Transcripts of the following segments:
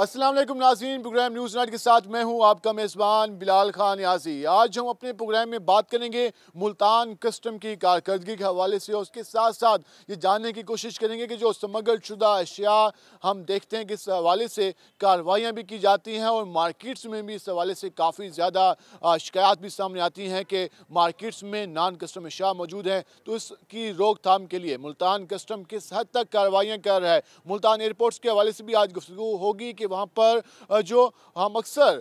अस्सलाम वालेकुम नाजीन प्रोग्राम न्यूज़ नाइट के साथ मैं हूं आपका मेज़बान बिलाल खान याजी आज हम अपने प्रोग्राम में बात करेंगे मुल्तान कस्टम की कारकर्दगी के हवाले से और उसके साथ साथ ये जानने की कोशिश करेंगे कि जो समगल शुदा अशिया हम देखते हैं कि इस हवाले से कार्रवाइयाँ भी की जाती हैं और मार्केट्स में भी इस हवाले से काफ़ी ज़्यादा शिकायत भी सामने आती हैं कि मार्केट्स में नान कस्टम अशिया मौजूद हैं तो इसकी रोकथाम के लिए मुल्तान कस्टम किस हद तक कार्रवाइयाँ कर रहा है मुल्तान एयरपोर्ट्स के हवाले से भी आज गुफ्तु होगी कि वहाँ पर जो हम अक्सर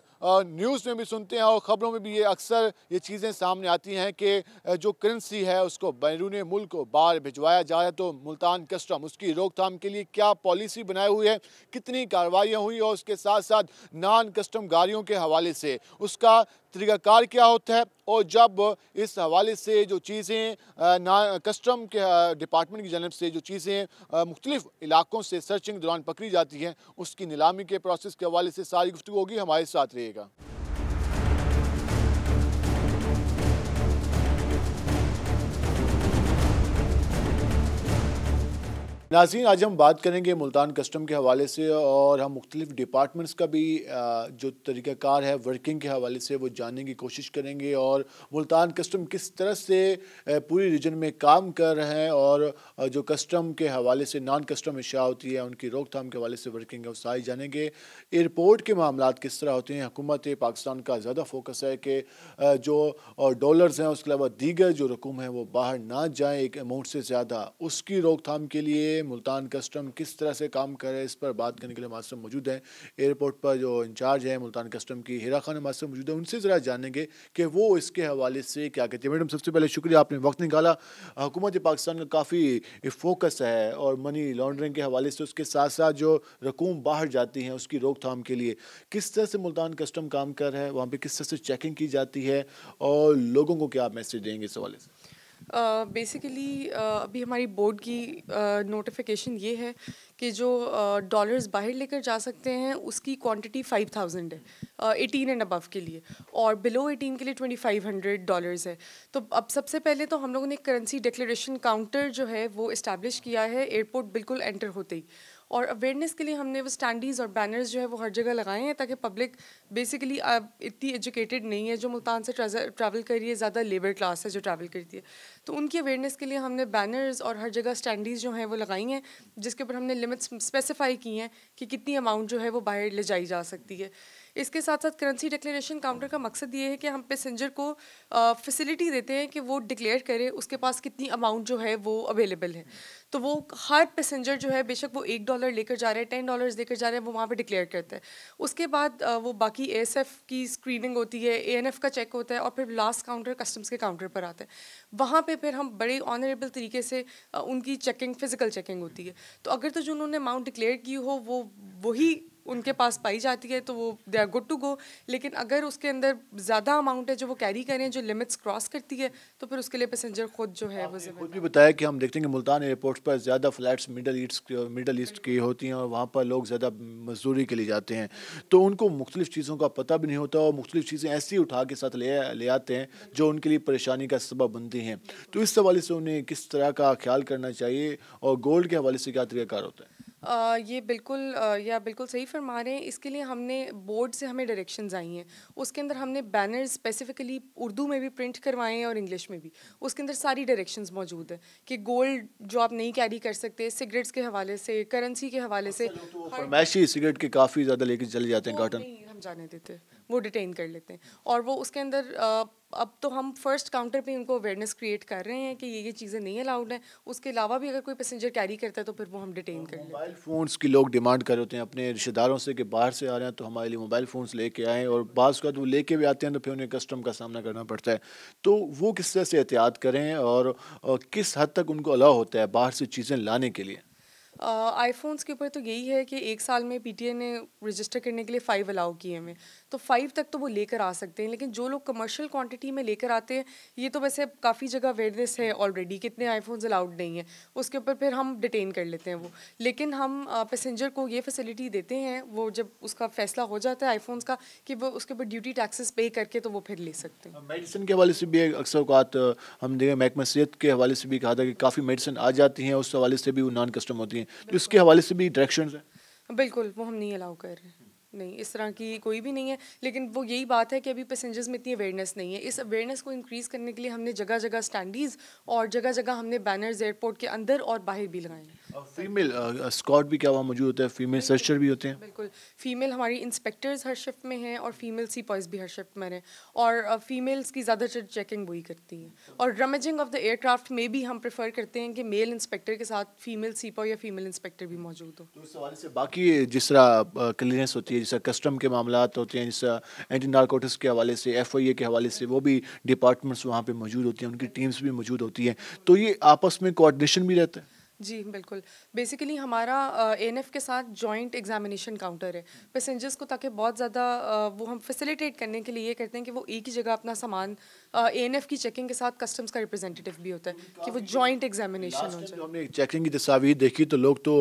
न्यूज़ में भी सुनते हैं और ख़बरों में भी ये अक्सर ये चीज़ें सामने आती हैं कि जो करेंसी है उसको बैरून मुल्क को बाहर भिजवाया जा रहा है तो मुल्तान कस्टम उसकी रोकथाम के लिए क्या पॉलिसी बनाई हुई है कितनी कार्रवाइयाँ हुई और उसके साथ साथ नान कस्टम गाड़ियों के हवाले से उसका तरीकाकार क्या होता है और जब इस हवाले से जो चीज़ें ना कस्टम के डिपार्टमेंट की जानब से जो चीज़ें मुख्तलिफ इलाकों से सर्चिंग दौरान पकड़ी जाती हैं उसकी नीलामी के प्रोसेस के हवाले से सारी गुफ्तु होगी हमारे साथ रहेगा नाजीन आज हम बात करेंगे मुल्तान कस्टम के हवाले से और हम मुख्तलिफ डिपार्टमेंट्स का भी जो तरीक़ाकार है वर्किंग के हवाले से वो जानने की कोशिश करेंगे और मुल्तान कस्टम किस तरह से पूरी रीजन में काम कर रहे हैं और जो कस्टम के हवाले से नॉन कस्टम अशा होती है उनकी रोकथाम के हवाले से वर्किंग है उससे जानेंगे एयरपोर्ट के मामला किस तरह होते हैं हुकूमत पाकिस्तान का ज़्यादा फोकस है कि जो डॉलर्स हैं उसके अलावा दीगर जो रकूम है वो बाहर ना जाए एक अमाउंट से ज़्यादा उसकी रोकथाम के लिए मुल्तान कस्टम किस तरह से काम कर रहे हैं इस पर बात करने के लिए हमारे साथ मौजूद हैं एयरपोर्ट पर जो इंचार्ज हैं मुल्तान कस्टम की हिरा खान हमारे साथ मौजूद है उनसे ज़रा जानेंगे कि वो इसके हवाले से क्या कहते हैं मैडम सबसे पहले शुक्रिया आपने वक्त निकाला हुकूमत पाकिस्तान का काफ़ी फोकस है और मनी लॉन्ड्रिंग के हवाले से उसके साथ साथ जो रकूम बाहर जाती हैं उसकी रोकथाम के लिए किस तरह से मुल्तान कस्टम काम कर रहा है वहाँ पर किस तरह से चेकिंग की जाती है और लोगों को क्या आप मैसेज देंगे इस हवाले से बेसिकली uh, uh, अभी हमारी बोर्ड की नोटिफिकेशन uh, ये है कि जो डॉलर्स uh, बाहर लेकर जा सकते हैं उसकी क्वांटिटी फाइव थाउजेंड है एटीन एंड अबव के लिए और बिलो एटीन के लिए ट्वेंटी फाइव हंड्रेड डॉलर्स है तो अब सबसे पहले तो हम लोगों ने करेंसी डिक्लेरेशन काउंटर जो है वो इस्टेब्लिश किया है एयरपोर्ट बिल्कुल एंटर होते ही और अवेयरनेस के लिए हमने वो स्टैंडीज़ और बैनर्स जो है वो हर जगह लगाए हैं ताकि पब्लिक बेसिकली इतनी एजुकेटेड नहीं है जो मुल्तान से ट्रैवल कर रही है ज़्यादा लेबर क्लास है जो ट्रैवल करती है तो उनकी अवेयरनेस के लिए हमने बैनर्स और हर जगह स्टैंडीज़ जो हैं वो लगाई हैं जिसके ऊपर हमने लिमिट्स स्पेसिफाई की हैं कि कितनी अमाउंट जो है वो बाहर ले जाई जा सकती है इसके साथ साथ करेंसी डिक्लेरेशन काउंटर का मकसद ये है कि हम पैसेंजर को फैसिलिटी देते हैं कि वो डिक्लेयर करें उसके पास कितनी अमाउंट जो है वो अवेलेबल है तो वो हर पैसेंजर जो है बेशक वो एक डॉलर लेकर जा रहे हैं टेन डॉलर्स लेकर जा रहे हैं वो वहाँ पे डिक्लेयर करते हैं उसके बाद वो बाकी ए की स्क्रीनिंग होती है ए का चेक होता है और फिर लास्ट काउंटर कस्टम्स के काउंटर पर आता है वहाँ पर फिर हम बड़े ऑनरेबल तरीके से उनकी चेकिंग फिज़िकल चेकिंग होती है तो अगर तो जो उन्होंने अमाउंट डिक्लेयर की हो वो वही उनके पास पाई जाती है तो वो they are good to go लेकिन अगर उसके अंदर ज़्यादा अमाउंट है जो वो कैरी करें जो लिमिट्स क्रॉस करती है तो फिर उसके लिए पैसेंजर खुद जो है वो खुद भी बताया कि हम देखते हैं कि मुल्तान एयरपोर्ट्स पर ज़्यादा flights middle east middle east की होती हैं और वहाँ पर लोग ज़्यादा मजदूरी के लिए जाते हैं तो उनको मुख्तलिफ़ चीज़ों का पता भी नहीं होता और मुख्तलिफ़ चीज़ें ऐसी उठा के साथ ले ले आते हैं जो उनके लिए परेशानी का सबब बनती हैं तो इस हवाले से उन्हें किस तरह का ख्याल करना चाहिए और गोल्ड के हवाले से क्या तरीक़ाकार होता है ये बिल्कुल या बिल्कुल सही फरमा रहे हैं इसके लिए हमने बोर्ड से हमें डायरेक्शंस आई हैं उसके अंदर हमने बैनर स्पेसिफिकली उर्दू में भी प्रिंट करवाए हैं और इंग्लिश में भी उसके अंदर सारी डायरेक्शंस मौजूद है कि गोल्ड जो आप नहीं कैरी कर सकते सिगरेट्स के हवाले से करेंसी के हवाले से मैशी तो सिगरेट के काफ़ी ज़्यादा लेके चले जाते हैं काटन हम जाने देते वो डिटेन कर लेते हैं और वो उसके अंदर अब तो हम फर्स्ट काउंटर पे उनको अवेयरनेस क्रिएट कर रहे हैं कि ये ये चीज़ें नहीं अलाउड हैं उसके अलावा भी अगर कोई पैसेंजर कैरी करता है तो फिर वो हम डिटेन करें मोबाइल फ़ोन्स की लोग डिमांड कर होते हैं अपने रिश्तेदारों से कि बाहर से आ रहे हैं तो हमारे लिए मोबाइल फ़ोन्स लेके आएँ और बाद का वो लेके भी आते हैं तो फिर उन्हें कस्टम का सामना करना पड़ता है तो वो किस तरह से एहतियात करें और किस हद तक उनको अलाउ होता है बाहर से चीज़ें लाने के लिए आईफोन्स के ऊपर तो यही है कि एक साल में पीटीए ने रजिस्टर करने के लिए फ़ाइव अलाउ किए हमें तो फाइव तक तो वो लेकर आ सकते हैं लेकिन जो लोग कमर्शियल क्वांटिटी में लेकर आते हैं ये तो वैसे काफ़ी जगह अवेयरनेस है ऑलरेडी कितने आईफोन्स अलाउड नहीं है उसके ऊपर फिर हम डिटेन कर लेते हैं वो लेकिन हम पैसेंजर को ये फैसिलिटी देते हैं वो जब उसका फैसला हो जाता है आईफोन्स का कि वो उसके ऊपर ड्यूटी टैक्सेस पे करके तो वो फिर ले सकते हैं मेडिसिन के हवाले से भी अक्सर अवत हम देखें महकमा सेहत के हवाले से भी कहा था कि काफ़ी मेडिसिन आ जाती हैं उस हवाले से भी वो नॉन कस्टम होती हैं तो इसके हवाले से भी डायरेक्शन है बिल्कुल वो हम नहीं अलाउ कर रहे हैं नहीं इस तरह की कोई भी नहीं है लेकिन वो यही बात है कि अभी पैसेंजर्स में इतनी अवेयरनेस नहीं है इस अवेयरनेस को इंक्रीज़ करने के लिए हमने जगह जगह स्टैंडीज़ और जगह जगह हमने बैनर्स एयरपोर्ट के अंदर और बाहर भी लगाए हैं फीमेल oh, स्कॉट uh, uh, भी क्या वहाँ मौजूद होता है फीमेल सर्चर भी होते हैं बिल्कुल फीमेल हमारी इंस्पेक्टर्स हर शिफ्ट में हैं और फीमेल सी पॉइस भी हर शिफ्ट में हैं और फीमेल्स uh, की ज़्यादातर चेकिंग वही करती हैं और रमेजिंग ऑफ द एयरक्राफ्ट में भी हम प्रेफर करते हैं कि मेल इंस्पेक्टर के साथ फीमेल सी या फीमेल इंस्पेक्टर भी मौजूद हो तो सवाल हवाले से बाकी जिस तरह क्लियरेंस होती है जिस कस्टम के मामला होते हैं जिस एंटी नार्कोटिक्स के हवाले से एफ के हवाले से वो भी डिपार्टमेंट्स वहाँ पर मौजूद होती हैं उनकी टीम्स भी मौजूद होती हैं तो ये आपस में कोऑर्डिनेशन भी रहता है जी बिल्कुल बेसिकली हमारा एन के साथ जॉइंट एग्जामिनेशन काउंटर है पैसेंजर्स को ताकि बहुत ज़्यादा वो हम फैसिलिटेट करने के लिए ये करते हैं कि वो एक ही जगह अपना सामान ए की चेकिंग के साथ कस्टम्स का रिप्रेजेंटेटिव भी होता है कि वो जॉइंट एग्जामिनेशन हो जाए हमने चेकिंग की तस्वीर देखी तो लोग तो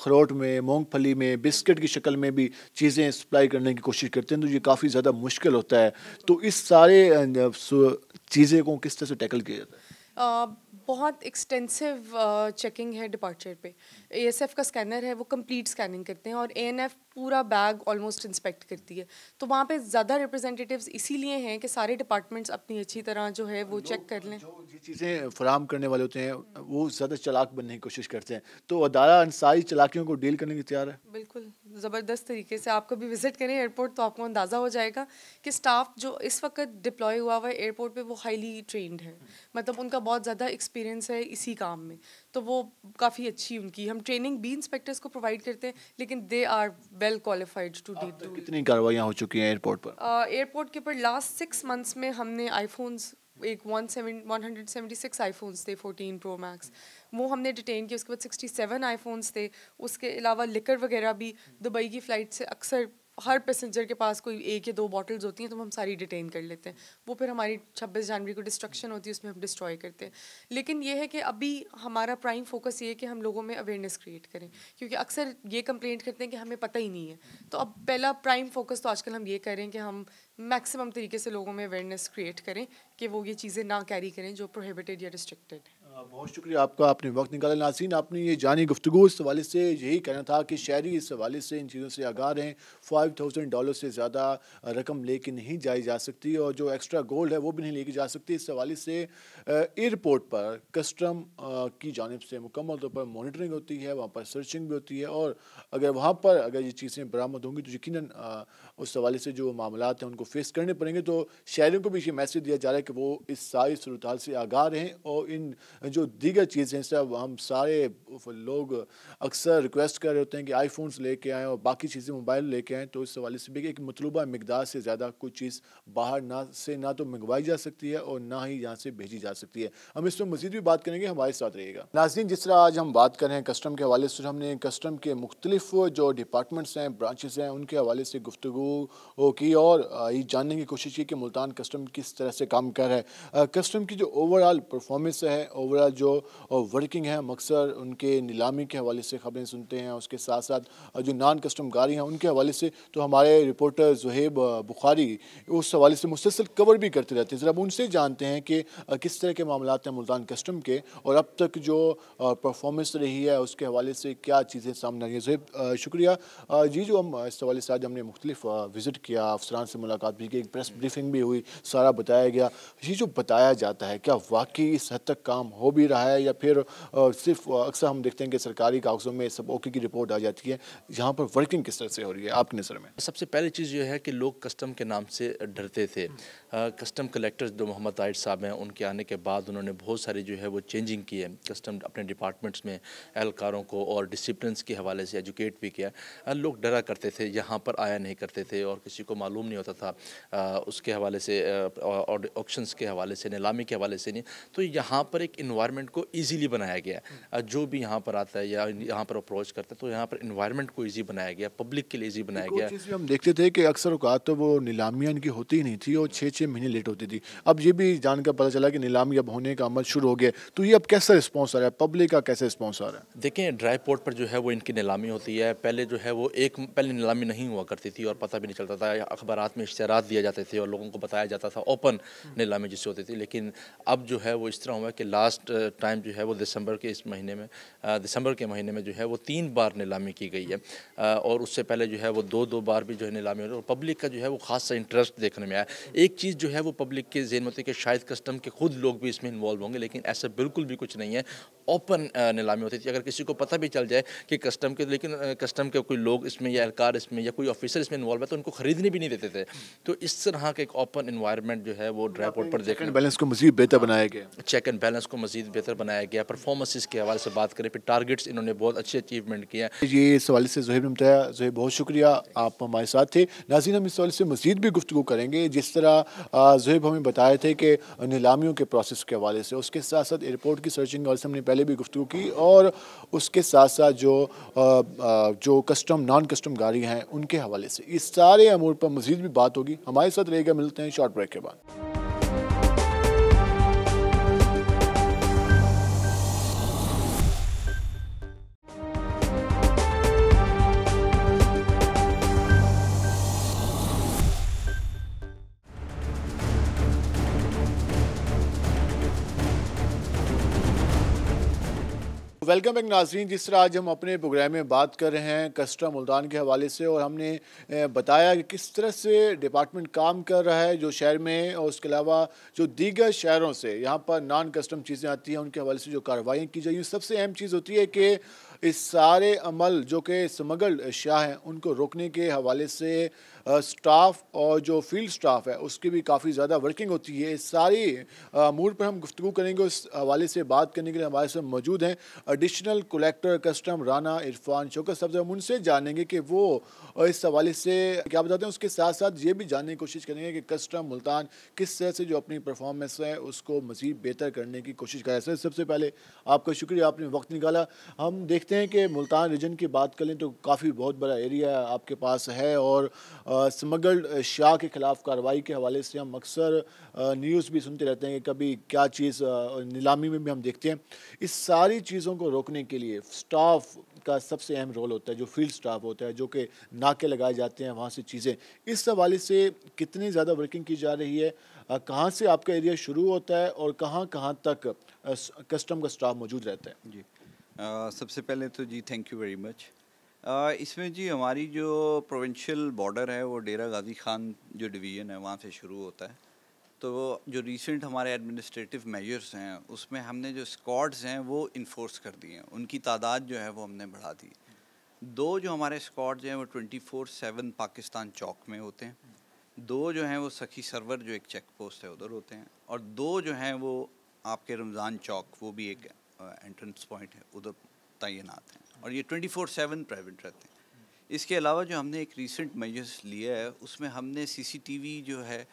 अखरोट में मूँगफली में बिस्किट की शक्ल में भी चीज़ें सप्लाई करने की कोशिश करते हैं तो ये काफ़ी ज़्यादा मुश्किल होता है तो इस सारे चीज़ें को किस तरह से टैकल किया जाता है बहुत एक्सटेंसिव चेकिंग uh, है डिपार्चर पे एस एफ का स्कैनर है वो कंप्लीट स्कैनिंग करते हैं और एन एफ पूरा बैग ऑलमोस्ट इंस्पेक्ट करती है तो वहाँ पे ज़्यादा रिप्रेजेंटेटिव्स इसीलिए हैं कि सारे डिपार्टमेंट्स अपनी अच्छी तरह जो है वो चेक कर लें जो चीज़ें फराम करने वाले होते हैं वो ज़्यादा चलाक बनने की कोशिश करते हैं तो अदारा इन सारी चलाकियों को डील करने की तैयार है बिल्कुल ज़बरदस्त तरीके से आप कभी विज़िट करें एयरपोर्ट तो आपको अंदाज़ा हो जाएगा कि स्टाफ जो इस वक्त डिप्लॉय हुआ हुआ है एयरपोर्ट पर वो हाईली ट्रेंड है मतलब उनका बहुत ज़्यादा एक्सपीरियंस है इसी काम में तो वो काफ़ी अच्छी उनकी हम ट्रेनिंग भी इंस्पेक्टर्स को प्रोवाइड करते हैं लेकिन they are well qualified to D to कितनी कार्रवाइयाँ हो चुकी हैं एयरपोर्ट पर एयरपोर्ट uh, के ऊपर लास्ट सिक्स मंथ्स में हमने आईफोन्स एक one seven one hundred seventy six iPhones थे फोर्टीन प्रो मैक्स वो हमने डिटेन किया उसके बाद सिक्सटी सेवन आईफोन्स थे उसके अलावा लिकर वगैरह भी दुबई की फ़्लाइट से अक्सर हर पैसेंजर के पास कोई एक या दो बॉटल्स होती हैं तो हम सारी डिटेन कर लेते हैं वो फिर हमारी 26 जनवरी को डिस्ट्रक्शन होती है उसमें हम डिस्ट्रॉय करते हैं लेकिन ये है कि अभी हमारा प्राइम फोकस ये है कि हम लोगों में अवेयरनेस क्रिएट करें क्योंकि अक्सर ये कंप्लेंट करते हैं कि हमें पता ही नहीं है तो अब पहला प्राइम फोकस तो आजकल हम ये करें कि हम मैक्सिमम तरीके से लोगों में अवेयरनेस क्रिएट करें कि वो ये चीज़ें ना कैरी करें जो प्रोहिबिटेड या रिस्ट्रिक्टेड हैं बहुत शुक्रिया आपका आपने वक्त निकाला नासिन आपने ये जानी गुफ्तु इस हवाले से यही कहना था कि शहरी इस हवाले से इन चीज़ों से आगाह हैं फ़ाइव थाउजेंड डॉलर से ज़्यादा रकम लेके नहीं जाई जा सकती और जो एक्स्ट्रा गोल्ड है वो भी नहीं लेके जा सकती इस हवाले से एयरपोर्ट पर कस्टम की जानब से मुकम्मल तौर पर मोनिटरिंग होती है वहाँ पर सर्चिंग भी होती है और अगर वहाँ पर अगर ये चीज़ें बरामद होंगी तो यकीन उस हवाले से जो मामला हैं उनको फेस करने पड़ेंगे तो शहरों को भी ये मैसेज दिया जा रहा है कि वो इस सारी सूरत से आगाह रहें और इन जो दीगर चीज़ें सब हम सारे लोग अक्सर रिक्वेस्ट कर रहे होते हैं कि आईफोन्स लेके आएँ और बाकी चीज़ें मोबाइल लेके आएँ तो इस हवाले से भी एक मतलूबा मकदार से ज़्यादा कोई चीज़ बाहर ना से ना तो मंगवाई जा सकती है और ना ही यहाँ से भेजी जा सकती है हम इस पर मजीद भी बात करेंगे हमारे साथ रहिएगा नाजीन जिस तरह आज हम बात कर रहे हैं कस्टम के हवाले से हमने कस्टम के मुख्तलिफ जो डिपार्टमेंट्स हैं ब्रांचेस हैं उनके हवाले से गुफ्तु की और ये जानने की कोशिश की कि मुल्तान कस्टम किस तरह से काम कर रहा है कस्टम की जो ओवरऑल परफॉर्मेंस है ओवर वगैरह जो वर्किंग हैं अक्सर उनके नीलामी के हवाले से खबरें सुनते हैं उसके साथ साथ जो नान कस्टम गाड़ी हैं उनके हवाले से तो हमारे रिपोर्टर जहेब बुखारी उस हवाले से मुसलसल कवर भी करते रहते हैं ज़रा उनसे जानते हैं कि किस तरह के मामला हैं मुल्तान कस्टम के और अब तक जो परफॉर्मेंस रही है उसके हवाले से क्या चीज़ें सामने आई है शुक्रिया जी जो हम इस हवाले से आज हमने मुख्तलिफ विज़िट किया अफसरान से मुलाकात भी की एक प्रेस ब्रीफिंग भी हुई सारा बताया गया ये जो बताया जाता है क्या वाकई इस हद तक काम हो हो भी रहा है या फिर सिर्फ अक्सर हम देखते हैं कि सरकारी कागजों में सब ओके की रिपोर्ट आ जाती है यहाँ पर वर्किंग किस तरह से हो रही है आपकी नज़र में सबसे पहली चीज़ यह है कि लोग कस्टम के नाम से डरते थे हम्म। कस्टम कलेक्टर जो मोहम्मद आयद साहब हैं उनके आने के बाद उन्होंने बहुत सारी जो है वो चेंजिंग की है कस्टम अपने डिपार्टमेंट्स में एहलकारों को और डिसिप्लिनस के हवाले से एजुकेट भी किया लोग डरा करते थे यहाँ पर आया नहीं करते थे और किसी को मालूम नहीं होता था आ, उसके हवाले से ऑक्शंस के हवाले से नीलामी के हवाले से नहीं तो यहाँ पर एक इन्वायरमेंट को ईजीली बनाया गया है हम्म। जो भी यहाँ पर आता है या यहाँ पर अप्रोच करता है तो यहाँ पर इन्वायरमेंट को ईजी बनाया गया पब्लिक के लिए ईजी बनाया गया हम देखते थे कि अक्सर अवकात तो वो नीलामिया इनकी होती ही नहीं थी और छः छः महीने लेट होती थी अब ये भी जानकर पता चला कि नीलामी अब होने का अमल शुरू हो गया तो ये अब कैसा रिस्पॉन्स आ रहा है पब्लिक का कैसे रिस्पॉन्स आ रहा है देखें ड्राई पोर्ट पर जो है वो इनकी नीलामी होती है पहले जो है वो एक पहले नीलामी नहीं हुआ करती थी और पता भी नहीं चलता था अखबार में इश्तरात दिए जाते थे और लोगों को बताया जाता था ओपन हम्म। नीलामी जिससे होती थी लेकिन अब जो है वो इस तरह हुआ कि लास्ट लास्ट टाइम uh, जो है वो दिसंबर के इस महीने में uh, दिसंबर के महीने में जो है वो तीन बार नीलामी की गई है uh, और उससे पहले जो है वो दो दो बार भी जो है नीलामी हो रही और पब्लिक का जो है वो खासा इंटरेस्ट देखने में आया एक चीज़ जो है वो पब्लिक के जेन में होती है कि शायद कस्टम के खुद लोग भी इसमें इन्वॉल्व होंगे लेकिन ऐसा बिल्कुल भी कुछ नहीं है ओपन नीलामी होती थी अगर किसी को पता भी चल जाए कि कस्टम के लेकिन कस्टम के कोई लोग इसमें या एहलकार इसमें या कोई ऑफिसर इसमें इन्वॉल्व है तो उनको खरीदने भी नहीं देते थे तो इस तरह का एक ओपन इन्वायरमेंट जो है वो ड्राई तो पर देखने बैलेंस को मजीद बेहतर बनाया गया चेक एंड बैलेंस को मज़ीद बेहतर बनाया गया परफॉर्मेंसिस के हवाले से बात करें फिर टारगेट्स इन्होंने बहुत अच्छे अचीवमेंट किया ये इस हवाले से जहेब ने बताया जहेब बहुत शुक्रिया आप हमारे साथ थे नाजीन हम इस हवाले से मज़ीद भी गुफ्तु करेंगे जिस तरह जहेब हमें बताए थे कि नीलामियों के प्रोसेस के हवाले से उसके साथ साथ एयरपोर्ट की सर्चिंग के हवाले से हमने पहले भी गुफ्तु की और उसके साथ साथ जो जो कस्टम नॉन कस्टम गाड़ियाँ हैं उनके हवाले से इस सारे अमूर पर मज़ीद भी बात होगी हमारे साथ रहेगा मिलते हैं शॉर्ट ब्रेक के बाद वेलकम बैक नाजरीन जिस तरह आज हम अपने प्रोग्राम में बात कर रहे हैं कस्टम मुल्तान के हवाले से और हमने बताया कि किस तरह से डिपार्टमेंट काम कर रहा है जो शहर में और उसके अलावा जो दीगर शहरों से यहाँ पर नॉन कस्टम चीज़ें आती हैं उनके हवाले से जो कार्रवाइयाँ की जाइए सबसे अहम चीज़ होती है कि इस सारे अमल जो कि स्मगल शाह हैं उनको रोकने के हवाले से स्टाफ और जो फील्ड स्टाफ है उसकी भी काफ़ी ज़्यादा वर्किंग होती है इस सारी मूड पर हम गुफ्तु करेंगे उस हवाले से बात करने के लिए हमारे साथ मौजूद हैं additional collector custom Rana Irfan Shokar सब हम उनसे जानेंगे कि वो इस हवाले से क्या बताते हैं उसके साथ साथ ये भी जानने की कोशिश करेंगे कि कस्टम मुल्तान किस तरह से जो अपनी परफॉर्मेंस है उसको मज़ीद बेहतर करने की कोशिश करें सर सबसे पहले आपका शुक्रिया आपने वक्त निकाला हम देखते हैं कि मुल्तान रीजन की बात करें तो काफ़ी बहुत बड़ा एरिया आपके पास है और आ, स्मगल्ड शाह के खिलाफ कार्रवाई के हवाले से हम अक्सर न्यूज़ भी सुनते रहते हैं कि कभी क्या चीज़ नीलामी में भी हम देखते हैं इस सारी चीज़ों को रोकने के लिए स्टाफ का सबसे अहम रोल होता है जो फील्ड स्टाफ होता है जो कि नाके लगाए जाते हैं वहाँ से चीज़ें इस हवाले से कितनी ज़्यादा वर्किंग की जा रही है कहाँ से आपका एरिया शुरू होता है और कहाँ कहाँ तक कस्टम का स्टाफ मौजूद रहता है जी आ, सबसे पहले तो जी थैंक यू वेरी मच इसमें जी हमारी जो प्रोविंशियल बॉर्डर है वो डेरा गाजी खान जो डिवीज़न है वहाँ से शुरू होता है तो जो रिसेंट हमारे एडमिनिस्ट्रेटिव मेजर्स हैं उसमें हमने जो स्कॉड्स हैं वो इन्फोर्स कर दिए हैं उनकी तादाद जो है वो हमने बढ़ा दी दो जो हमारे स्कॉड्स हैं वो twenty four seven Pakistan Chowk में होते हैं दो जो हैं वो सखी सर्वर जो एक चेक पोस्ट है उधर होते हैं और दो जो हैं वो आपके रमज़ान चौक वो भी एक एंट्रेंस पॉइंट है उधर तैनात हैं और ये ट्वेंटी फोर सेवन प्राइवेट रहते हैं इसके अलावा जो हमने एक रिसेंट मेजर्स लिया है उसमें हमने सीसीटीवी जो है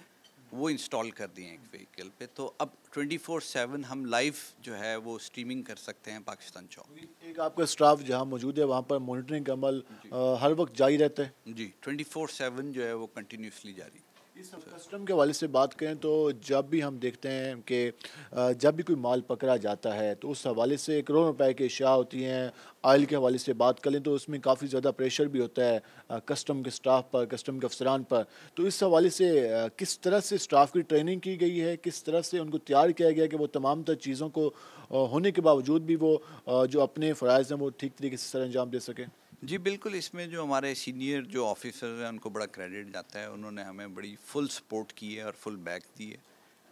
वो इंस्टॉल कर दिए हैं एक व्हीकल पे तो अब 24/7 हम लाइव जो है वो स्ट्रीमिंग कर सकते हैं पाकिस्तान चौक एक आपका स्टाफ जहाँ मौजूद है वहाँ पर मॉनिटरिंग का अमल हर वक्त जारी रहता है जी 24/7 जो है वो कंटिन्यूसली जारी कस्टम के वाले से बात करें तो जब भी हम देखते हैं कि जब भी कोई माल पकड़ा जाता है तो उस हवाले से करोड़ों रुपए की अशिया होती हैं आयल के हवाले से बात करें तो उसमें काफ़ी ज़्यादा प्रेशर भी होता है कस्टम के स्टाफ पर कस्टम के अफसरान पर तो इस हवाले से किस तरह से स्टाफ की ट्रेनिंग की गई है किस तरह से उनको तैयार किया गया कि वो तमाम तर चीज़ों को होने के बावजूद भी वो जो अपने फ़रज़ हैं वो ठीक तरीके से सर अंजाम दे सकें जी बिल्कुल इसमें जो हमारे सीनियर जो ऑफिसर हैं उनको बड़ा क्रेडिट जाता है उन्होंने हमें बड़ी फुल सपोर्ट की है और फुल बैक दी है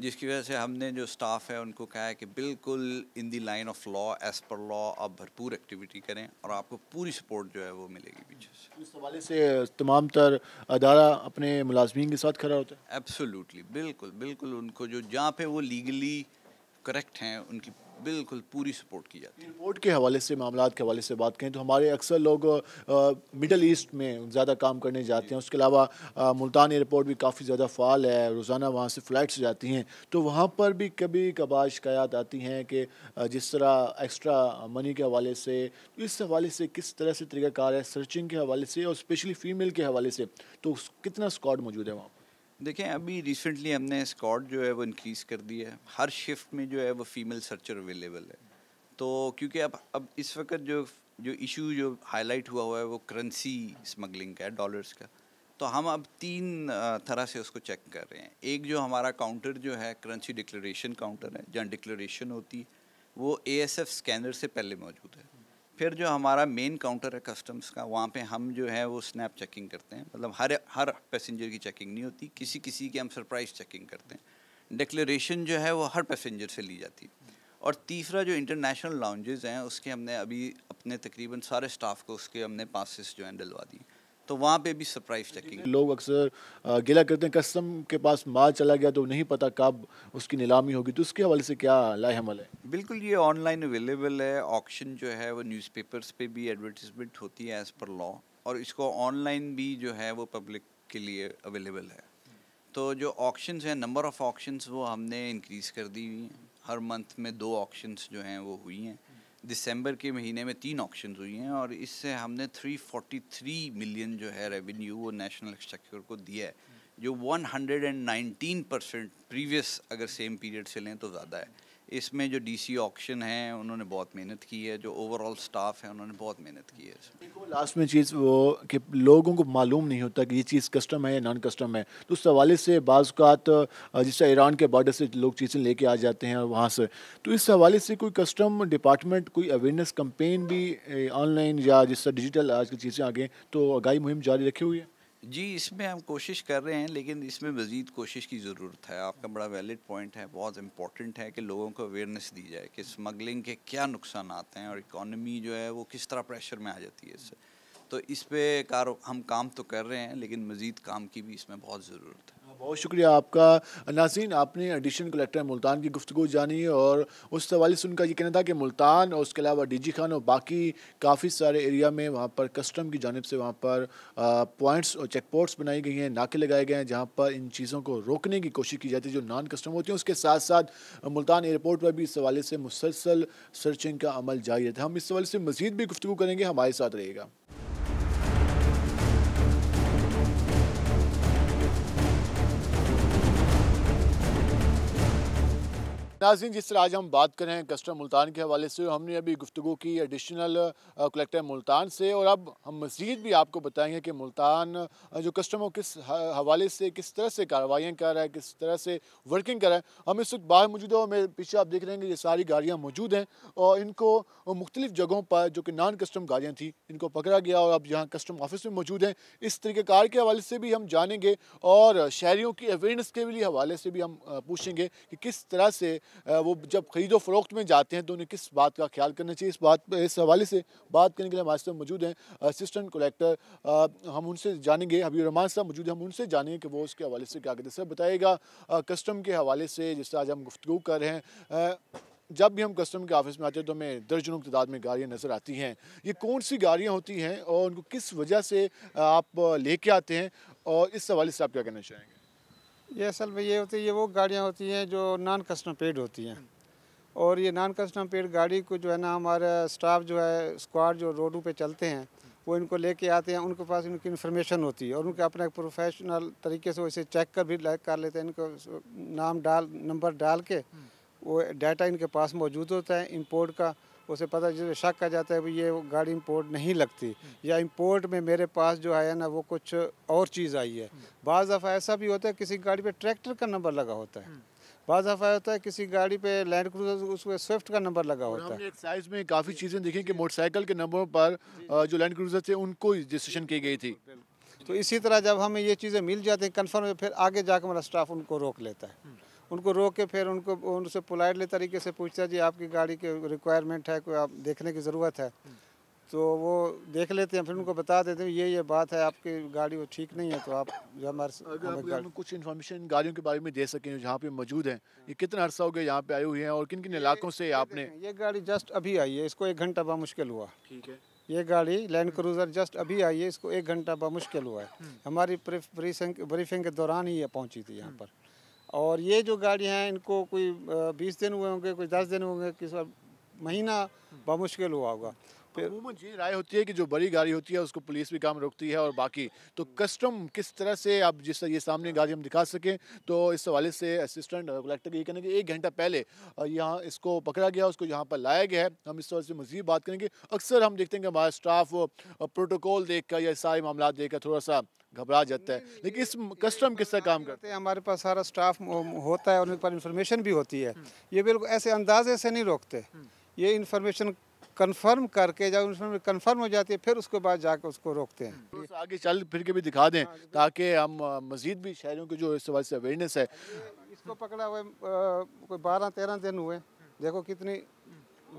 जिसकी वजह से हमने जो स्टाफ है उनको कहा है कि बिल्कुल in the line of law as per law आप भरपूर एक्टिविटी करें और आपको पूरी सपोर्ट जो है वो मिलेगी पीछे से इस हवाले से तमाम तर अदारा अपने मुलाजमीन के साथ खड़ा होता है एब्सोल्युटली बिल्कुल बिल्कुल उनको जो जहाँ पे वो लीगली करेक्ट हैं उनकी बिल्कुल पूरी सपोर्ट की जाती है इम्पोर्ट के हवाले से मामला के हवाले से बात करें तो हमारे अक्सर लोग मिडल ईस्ट में ज़्यादा काम करने जाते हैं उसके अलावा मुल्तान एयरपोर्ट भी काफ़ी ज़्यादा फाल है रोज़ाना वहाँ से फ़्लाइट्स जाती हैं तो वहाँ पर भी कभी कभार शिकायत आती हैं कि जिस तरह एक्स्ट्रा मनी के हवाले से तो इस हवाले से किस तरह से तरीक़ाकार है सर्चिंग के हवाले से और स्पेशली फ़ीमेल के हवाले से तो कितना स्कॉड मौजूद है वहाँ पर देखें अभी रिसेंटली हमने स्कॉट जो है वो इंक्रीज़ कर दी है हर शिफ्ट में जो है वो फीमेल सर्चर अवेलेबल है तो क्योंकि अब अब इस वक्त जो जो इशू जो हाईलाइट हुआ हुआ है वो करेंसी स्मगलिंग का है डॉलर्स का तो हम अब तीन तरह से उसको चेक कर रहे हैं एक जो हमारा काउंटर जो है करेंसी डिक्लेरेशन काउंटर है जहाँ डिक्लेरेशन होती है वो ए स्कैनर से पहले मौजूद है फिर जो हमारा मेन काउंटर है कस्टम्स का वहाँ पे हम जो है वो स्नैप चेकिंग करते हैं मतलब हर हर पैसेंजर की चेकिंग नहीं होती किसी किसी की हम सरप्राइज चेकिंग करते हैं डिक्लेरेशन जो है वो हर पैसेंजर से ली जाती है और तीसरा जो इंटरनेशनल लॉन्जेज हैं उसके हमने अभी अपने तकरीबन सारे स्टाफ को उसके हमने पासिस जो हैं डलवा दिए तो वहाँ पे भी सरप्राइज चेकिंग लोग अक्सर गिला करते हैं कस्टम के पास माल चला गया तो नहीं पता कब उसकी नीलामी होगी तो उसके हवाले से क्या लाए हमल है बिल्कुल ये ऑनलाइन अवेलेबल है ऑक्शन जो है वो न्यूज़पेपर्स पे भी एडवर्टीजमेंट होती है एज़ पर लॉ और इसको ऑनलाइन भी जो है वो पब्लिक के लिए अवेलेबल है तो जो ऑप्शन हैं नंबर ऑफ़ ऑप्शन वो हमने इनक्रीज कर दी हुई हैं हर मंथ में दो ऑप्शन जो हैं वो हुई हैं दिसंबर के महीने में तीन ऑक्शन हुई हैं और इससे हमने 343 मिलियन जो है रेवेन्यू वो नेशनल एक्सचेक्चर को दिया है जो 119 परसेंट प्रीवियस अगर सेम पीरियड से लें तो ज़्यादा है इसमें जो डीसी ऑक्शन है उन्होंने बहुत मेहनत की है जो ओवरऑल स्टाफ है उन्होंने बहुत मेहनत की है देखो लास्ट में चीज़ वो कि लोगों को मालूम नहीं होता कि ये चीज़ कस्टम है या नॉन कस्टम है तो उस हवाले से बाज़ात जिस तरह ईरान के बॉर्डर से लोग चीज़ें लेके आ जाते हैं वहाँ से तो इस हवाले से कोई कस्टम डिपार्टमेंट कोई अवेयरनेस कम्पेन भी ऑनलाइन या जिस डिजिटल आज की चीज़ें आ गए तो आगाही मुहिम जारी रखी हुई है जी इसमें हम कोशिश कर रहे हैं लेकिन इसमें मज़ीद कोशिश की ज़रूरत है आपका बड़ा वैलिड पॉइंट है बहुत इम्पॉर्टेंट है कि लोगों को अवेयरनेस दी जाए कि स्मगलिंग के क्या नुकसान आते हैं और इकॉनमी जो है वो किस तरह प्रेशर में आ जाती है इससे तो इस पर कार हम काम तो कर रहे हैं लेकिन मज़ीद काम की भी इसमें बहुत ज़रूरत है बहुत शुक्रिया आपका नाजीन आपने एडिशन कलेक्टर मुल्तान की गुफ्तु जानी और उस सवाल से उनका ये कहना था कि मुल्तान और उसके अलावा डी जी खान और बाकी काफ़ी सारे एरिया में वहाँ पर कस्टम की जानब से वहाँ पर पॉइंट्स और चेक पोस्ट बनाई गई हैं नाके लगाए गए हैं जहाँ पर इन चीज़ों को रोकने की कोशिश की जाती है जो नॉन कस्टम होती हैं उसके साथ साथ मुल्तान एयरपोर्ट पर भी इस हवाले से मुसलसल सर्चिंग का अमल जारी रहता है हम इस हवाले से मज़ीद भी गुफ्तु करेंगे हमारे साथ रहेगा नाजिन जिस तरह आज हम बात कर रहे हैं कस्टम मुल्तान के हवाले से हमने अभी गुफ्तु की एडिशनल कलेक्टर मुल्तान से और अब हम मज़ीद भी आपको बताएंगे कि मुल्तान जो कस्टमर किस हवाले से किस तरह से कार्रवाइयाँ कर रहा है किस तरह से वर्किंग कर रहा है हम इस वक्त बाहर मौजूद है मेरे पीछे आप देख रहे हैं कि ये सारी गाड़ियाँ मौजूद हैं और इनको मुख्तलिफ़ जगहों पर जो कि नॉन कस्टम गाड़ियाँ थी इनको पकड़ा गया और अब यहाँ कस्टम ऑफिस में मौजूद हैं इस कार के हवाले से भी हम जानेंगे और शहरीों की अवेयरनेस के लिए हवाले से भी हम पूछेंगे कि किस तरह से वो जब खरीदो फरोख्त में जाते हैं तो उन्हें किस बात का ख्याल करना चाहिए इस बात इस हवाले से बात करने के लिए हमारे साथ मौजूद हैं असिस्टेंट कलेक्टर हम उनसे जानेंगे हबीब रहमान साहब मौजूद हैं हम उनसे जानेंगे कि वो उसके हवाले से क्या कहते हैं सर बताइएगा कस्टम के हवाले से जिस तरह आज हम गुफ्तु कर रहे हैं जब भी हम कस्टम के ऑफिस में आते हैं तो हमें दर्जनों की तादाद में गाड़ियाँ नज़र आती हैं ये कौन सी गाड़ियाँ होती हैं और उनको किस वजह से आप लेके आते हैं और इस हवाले से आप क्या कहना चाहेंगे ये असल में ये होती है ये वो गाड़ियाँ होती हैं जो नॉन कस्टम पेड होती हैं और ये नॉन कस्टम पेड गाड़ी को जो है ना हमारा स्टाफ जो है स्क्वाड जो रोडों पे चलते हैं वो इनको लेके आते हैं उनके पास इनकी इन्फॉर्मेशन होती है और उनके अपने प्रोफेशनल तरीके से इसे चेक कर भी कर लेते हैं इनको नाम डाल नंबर डाल के वो डाटा इनके पास मौजूद होता है इम्पोर्ट का उसे पता जो शक आ जाता है ये गाड़ी इम्पोर्ट नहीं लगती या इम्पोर्ट में मेरे पास जो आया ना वो कुछ और चीज़ आई है बाज़ दफ़ा ऐसा भी होता है किसी गाड़ी पर ट्रैक्टर का नंबर लगा होता है बाज़ दफ़ा होता है किसी गाड़ी पे लैंड क्रूजर उसमें स्विफ्ट का नंबर लगा होता है साइज में काफ़ी चीज़ें देखी कि मोटरसाइकिल के नंबरों पर जो लैंड क्रूजर थे उनको रजिस्ट्रेशन की गई थी तो इसी तरह जब हमें ये चीज़ें मिल जाती हैं कन्फर्म फिर आगे जाकर हमारा स्टाफ उनको रोक लेता है उनको रोक के फिर उनको उनसे पोलाइटली तरीके से पूछता जी आपकी गाड़ी के रिक्वायरमेंट है कोई आप देखने की ज़रूरत है तो वो देख लेते हैं फिर उनको बता देते हैं ये ये बात है आपकी गाड़ी वो ठीक नहीं है तो आप जो हमारे अगर कुछ इन्फॉर्मेशन गाड़ियों के बारे में दे सकें जहाँ पे मौजूद हैं ये कितना अर्सा हो गया यहाँ पे आए हुए हैं और किन किन इलाकों से आपने ये गाड़ी जस्ट अभी आई है इसको एक घंटा बा मुश्किल हुआ ठीक है ये गाड़ी लैंड क्रूज़र जस्ट अभी आई है इसको एक घंटा बा मुश्किल हुआ है हम्म। हमारी ब्रीफिंग के दौरान ही ये पहुँची थी यहाँ हम्म। पर और ये जो गाड़ियाँ हैं इनको कोई बीस दिन हुए होंगे कोई दस दिन होंगे किसी महीना बमुश्किल हुआ होगा अमूमन ये राय होती है कि जो बड़ी गाड़ी होती है उसको पुलिस भी काम रोकती है और बाकी तो कस्टम किस तरह से आप जिस तरह ये सामने हाँ। गाड़ी हम दिखा सकें तो इस हवाले से असिस्टेंट कलेक्टर ये कि एक घंटा पहले यहाँ इसको पकड़ा गया उसको यहाँ पर लाया गया है हम इस तरह से मजीद बात करेंगे अक्सर हम देखते हैं कि हमारा स्टाफ प्रोटोकॉल देख कर या सारे मामला देख कर थोड़ा सा घबरा जाता है लेकिन इस कस्टम किस तरह काम करते हैं हमारे पास सारा स्टाफ होता है और उनके पास इंफॉर्मेशन भी होती है हम्म। ये बिल्कुल ऐसे अंदाजे से नहीं रोकते हम्म। ये इन्फॉर्मेशन कंफर्म करके जब उसमें कंफर्म हो जाती है फिर उसके बाद जाकर उसको रोकते हैं तो आगे चल फिर के भी दिखा दें हाँ, ताकि हम मजीद भी शहरों के जो इस वजह से अवेयरनेस है इसको पकड़ा हुए कोई बारह तेरह दिन हुए देखो कितनी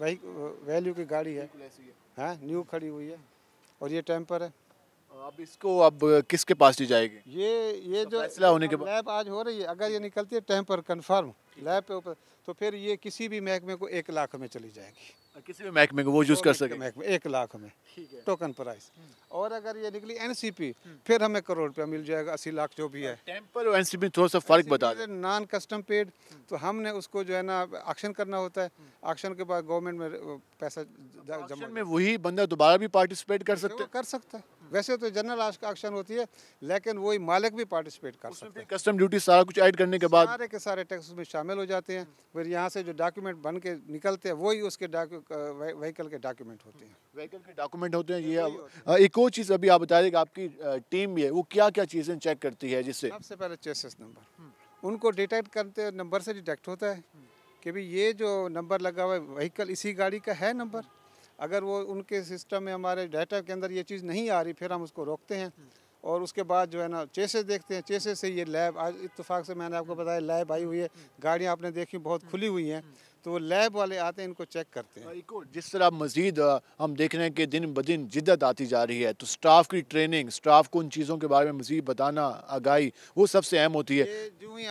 वही वैल्यू की गाड़ी है हाँ न्यू खड़ी हुई है और ये टेम्पर है अब इसको अब किसके पास ली जाएगी ये ये तो जो होने के बाद आज हो रही है अगर ये निकलती है टेम्पर कन्फर्म लैब पे ऊपर तो फिर ये किसी भी महकमे को एक लाख में चली जाएगी किसी भी महकमे को वो यूज़ कर सके महकमे एक लाख में टोकन प्राइस हम्म। और अगर ये निकली एनसीपी हम्म। फिर हमें करोड़ रुपया मिल जाएगा अस्सी लाख जो भी है टेम्पर और एनसीपी थोड़ा सा फर्क बता दें नॉन कस्टम पेड तो हमने उसको जो है ना ऑक्शन करना होता है ऑक्शन हम्म। के बाद गवर्नमेंट में पैसा जमा में वही बंदा दोबारा भी पार्टिसिपेट कर सकता कर सकता है वैसे तो जनरल ऑक्शन होती है लेकिन वही मालिक भी पार्टिसिपेट कर सकते हैं कस्टम ड्यूटी सारा कुछ ऐड करने के बाद सारे के सारे टैक्स उसमें शामिल हो जाते हैं फिर यहाँ से जो डॉक्यूमेंट बन के निकलते हैं वही उसके व्हीकल के डॉक्यूमेंट होते हैं व्हीकल हम्म, के डॉक्यूमेंट होते हैं ये एक और चीज़ अभी आप बता बताइएगा आपकी टीम ये वो क्या क्या चीज़ें चेक करती है जिससे सबसे पहले चेसिस नंबर हम्म। उनको डिटेक्ट करते नंबर से डिटेक्ट होता है कि भाई ये जो नंबर लगा हुआ है व्हीकल इसी गाड़ी का है नंबर अगर वो उनके सिस्टम में हमारे डाटा के अंदर ये चीज़ नहीं आ रही फिर हम उसको रोकते हैं हम्म। और उसके बाद जो है ना चेसे देखते हैं चेसे से ये लैब आज इतफाक़ से मैंने आपको हम्म। बताया लैब आई हुई है हम्म। गाड़ियाँ आपने देखी बहुत खुली हुई हैं तो वो लैब वाले आते हैं इनको चेक करते हैं हाँ, जिस तरह मज़ीद हम देख रहे हैं कि दिन ब दिन जिद्दत आती जा रही है तो स्टाफ की ट्रेनिंग स्टाफ को उन चीज़ों के बारे में मज़ीद बताना आगाही वो सबसे अहम होती है जो ही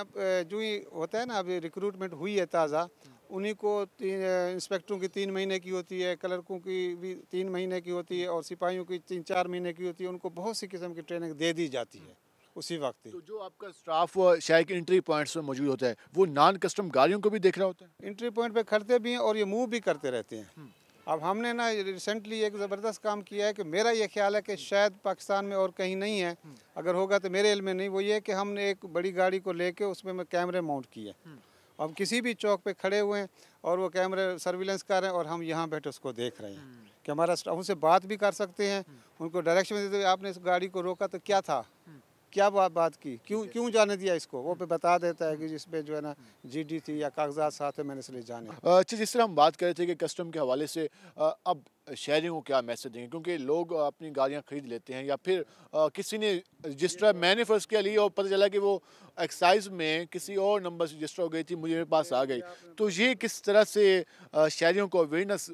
जो ही होता है ना अभी रिक्रूटमेंट हुई है ताज़ा उन्हीं को इंस्पेक्टरों की तीन महीने की होती है क्लर्कों की भी तीन महीने की होती है और सिपाहियों की तीन चार महीने की होती है उनको बहुत सी किस्म की ट्रेनिंग दे दी जाती है उसी वक्त तो जो आपका स्टाफ शायद इंट्री पॉइंट्स में मौजूद होता है वो नॉन कस्टम गाड़ियों को भी देख रहा होता है इंट्री पॉइंट पे खड़ते भी हैं और ये मूव भी करते रहते हैं हम्म। अब हमने ना रिसेंटली एक ज़बरदस्त काम किया है कि मेरा ये ख्याल है कि शायद पाकिस्तान में और कहीं नहीं है हम्म। अगर होगा तो मेरे इल में नहीं वो ये कि हमने एक बड़ी गाड़ी को लेके उसमें कैमरे माउंट किए हम्म। हम किसी भी चौक पे खड़े हुए हैं और वो कैमरे सर्विलेंस कर रहे हैं और हम यहाँ बैठे उसको देख रहे हैं हम्म। कि हमारा उनसे बात भी कर सकते हैं हम्म। उनको डायरेक्शन देते हुए आपने इस गाड़ी को रोका तो क्या था हम्म। क्या बात बात की क्यों क्यों जाने दिया इसको वो पे बता देता है कि जिसमें जो है ना जीडी थी या कागजात साथ है मैंने इसलिए जाने अच्छा जिस तरह हम बात कर रहे थे कि कस्टम के हवाले से अब शहरी को क्या मैसेज देंगे क्योंकि लोग अपनी गाड़ियाँ खरीद लेते हैं या फिर किसी ने जिस तरह मैंने फर्ज किया ली और पता चला कि वो एक्साइज में किसी और नंबर से रजिस्टर हो गई थी मुझे मेरे पास आ गई तो ये किस तरह से शहरीों को अवेयरनेस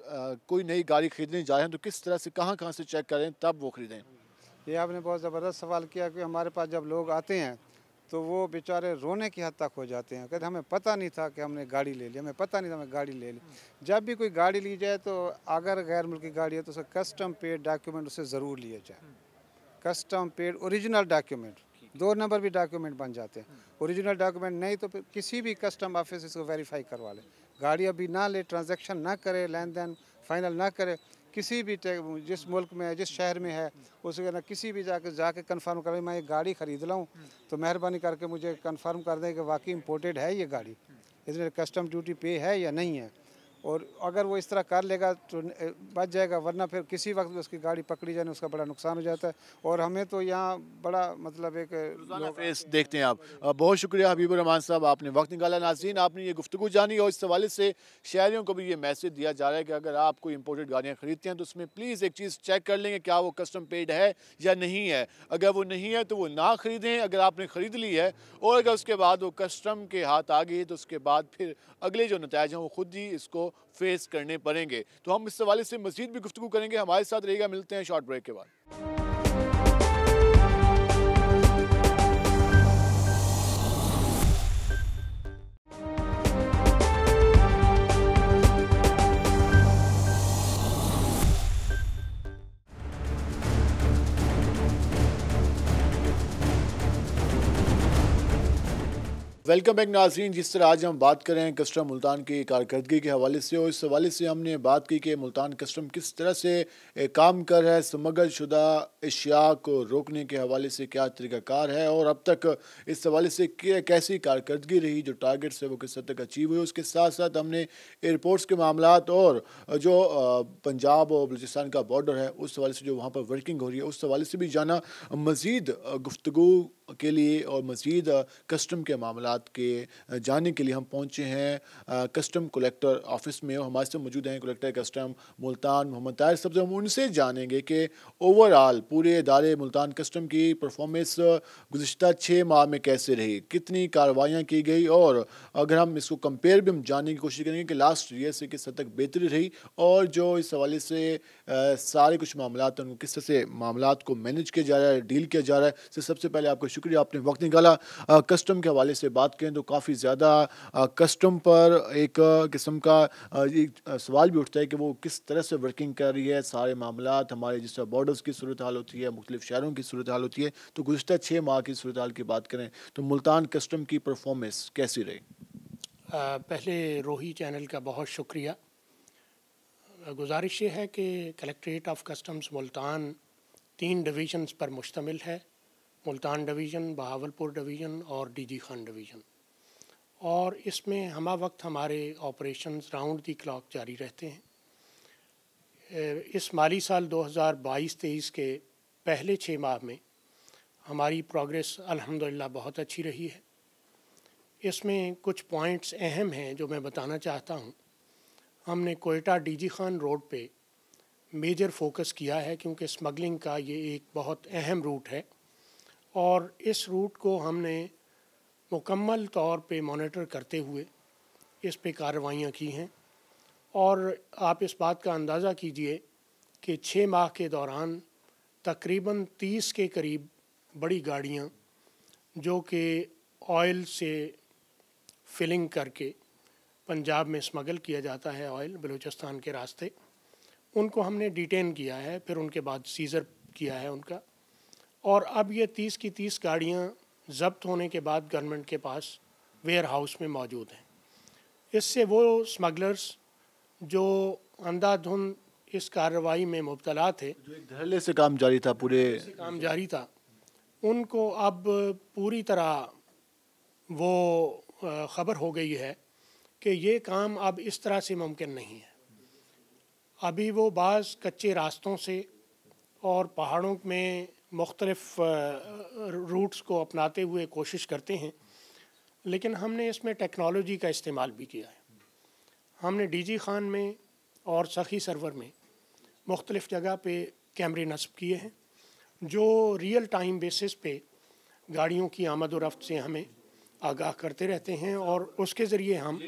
कोई नई गाड़ी खरीदने जा रहे हैं तो किस तरह से कहाँ कहाँ से चेक करें तब वो खरीदें ये आपने बहुत ज़बरदस्त सवाल किया कि हमारे पास जब लोग आते हैं तो वो बेचारे रोने की हद तक हो जाते हैं कहते हमें पता नहीं था कि हमने गाड़ी ले ली हमें पता नहीं था हमें गाड़ी ले ली जब भी कोई गाड़ी ली जाए तो अगर गैर मुल्की गाड़ी है तो उसे कस्टम पेड डॉक्यूमेंट उसे ज़रूर लिए जाए कस्टम पेड ओरिजिनल डॉक्यूमेंट दो नंबर भी डॉक्यूमेंट बन जाते हैं ओरिजिनल डॉक्यूमेंट नहीं तो किसी भी कस्टम ऑफिस इसको वेरीफाई करवा ले गाड़ी अभी ना ले ट्रांजेक्शन ना करे लेन देन फाइनल ना करे किसी भी जिस मुल्क में है जिस शहर में है उसके ना किसी भी जाके जाके कंफर्म करें मैं ये गाड़ी ख़रीद लाऊँ तो मेहरबानी करके मुझे कंफर्म कर दें कि वाकई इंपोर्टेड है ये गाड़ी हम्म। इसमें कस्टम ड्यूटी पे है या नहीं है और अगर वो इस तरह कर लेगा तो बच जाएगा वरना फिर किसी वक्त उसकी गाड़ी पकड़ी जाने उसका बड़ा नुकसान हो जाता है और हमें तो यहाँ बड़ा मतलब एक फेस देखते हैं आप बहुत शुक्रिया हबीबर रहमान साहब आपने वक्त निकाला नाजीन आपने ये गुफ्तु जानी और इस हवाले से शहरीों को भी ये मैसेज दिया जा रहा है कि अगर आप कोई इम्पोर्टेड गाड़ियाँ खरीदते हैं तो उसमें प्लीज़ एक चीज़ चेक कर लेंगे क्या वो कस्टम पेड है या नहीं है अगर वो नहीं है तो वो ना ख़रीदें अगर आपने ख़रीद ली है और अगर उसके बाद वो कस्टम के हाथ आ गई तो उसके बाद फिर अगले जो नतज हैं वो खुद ही इसको फेस करने पड़ेंगे तो हम इस सवाले से मजीद भी गुफ्तु करेंगे हमारे साथ रहेगा मिलते हैं शॉर्ट ब्रेक के बाद वेलकम बैक नाजरीन जिस तरह आज हम बात करें कस्टम मुल्तान की कारकर्दगी के हवाले से और इस हवाले से हमने बात की कि मुल्तान कस्टम किस तरह से काम कर रहा है समगल शुदा अशिया को रोकने के हवाले से क्या तरीक़ाकार है और अब तक इस हवाले से कैसी कारकर्दगी रही जो टारगेट्स है वो किस हद तक अचीव हुई उसके साथ साथ हमने एयरपोर्ट्स के मामला और जो पंजाब और बलूचिस्तान का बॉर्डर है उस हवाले से जो वहाँ पर वर्किंग हो रही है उस हवाले से भी जाना मज़ीद गुफ्तु के लिए और मज़ीद कस्टम के मामला के जानने के लिए हम पहुँचे हैं कस्टम कलेक्टर ऑफिस में और हमारे से तो मौजूद हैं कलेक्टर कस्टम मुल्तान मोहम्मद तार सबसे हम उनसे जानेंगे कि ओवरऑल पूरे इदारे मुल्तान कस्टम की परफॉर्मेंस गुज्तर छः माह में कैसे रही कितनी कार्रवाइयाँ की गई और अगर हम इसको कंपेयर भी हम जानने की कोशिश करेंगे कि लास्ट ईयर से किस हद तक बेहतरी रही और जो इस हवाले से सारे कुछ मामला उनको किस तरह से मामला को मैनेज किया जा रहा है डील किया जा रहा है सबसे पहले आपको शुक्रिया आपने वक्त निकाला कस्टम के हवाले से बात करें तो काफ़ी ज़्यादा कस्टम पर एक किस्म का एक सवाल भी उठता है कि वो किस तरह से वर्किंग कर रही है सारे मामला हमारे जिस तरह बॉर्डर्स की सूरत हाल होती है मुख्तु शहरों की सूरत हाल होती है तो गुजत छः माह की सूरत हाल की बात करें तो मुल्तान कस्टम की परफॉर्मेंस कैसी रही पहले रोही चैनल का बहुत शुक्रिया गुजारिश ये है कि कलेक्ट्रेट ऑफ कस्टम्स मुल्तान तीन डिवीजन्स पर मुश्तमिल है मुल्तान डिवीज़न बहावलपुर डिवीज़न और डीजी खान डिवीज़न और इसमें हमा वक्त हमारे ऑपरेशंस राउंड दी क्लॉक जारी रहते हैं इस माली साल 2022-23 के पहले छः माह में हमारी प्रोग्रेस अल्हम्दुलिल्लाह बहुत अच्छी रही है इसमें कुछ पॉइंट्स अहम हैं जो मैं बताना चाहता हूँ हमने कोयटा डीजी खान रोड पे मेजर फोकस किया है क्योंकि स्मगलिंग का ये एक बहुत अहम रूट है और इस रूट को हमने मुकम्मल तौर पे मॉनिटर करते हुए इस पे कार्रवाइयाँ की हैं और आप इस बात का अंदाज़ा कीजिए कि छः माह के दौरान तकरीबन तीस के करीब बड़ी गाड़ियाँ जो कि ऑयल से फिलिंग करके पंजाब में स्मगल किया जाता है ऑयल बलूचिस्तान के रास्ते उनको हमने डिटेन किया है फिर उनके बाद सीज़र किया है उनका और अब ये तीस की तीस गाड़ियाँ जब्त होने के बाद गवर्नमेंट के पास वेयर हाउस में मौजूद हैं इससे वो स्मगलर्स जो अंधाधुंध इस कार्रवाई में मुबतला थे जो एक से काम जारी था पूरे काम जारी था उनको अब पूरी तरह वो ख़बर हो गई है कि ये काम अब इस तरह से मुमकिन नहीं है अभी वो बाज़ कच्चे रास्तों से और पहाड़ों में मुख्तलफ रूट्स को अपनाते हुए कोशिश करते हैं लेकिन हमने इसमें टेक्नोलॉजी का इस्तेमाल भी किया है हमने डी जी खान में और सखी सर्वर में मुख्तलिफ़ जगह पे कैमरे नस्ब किए हैं जो रियल टाइम बेसिस पे गाड़ियों की आमद और रफ्त से हमें आगाह करते रहते हैं और उसके ज़रिए हम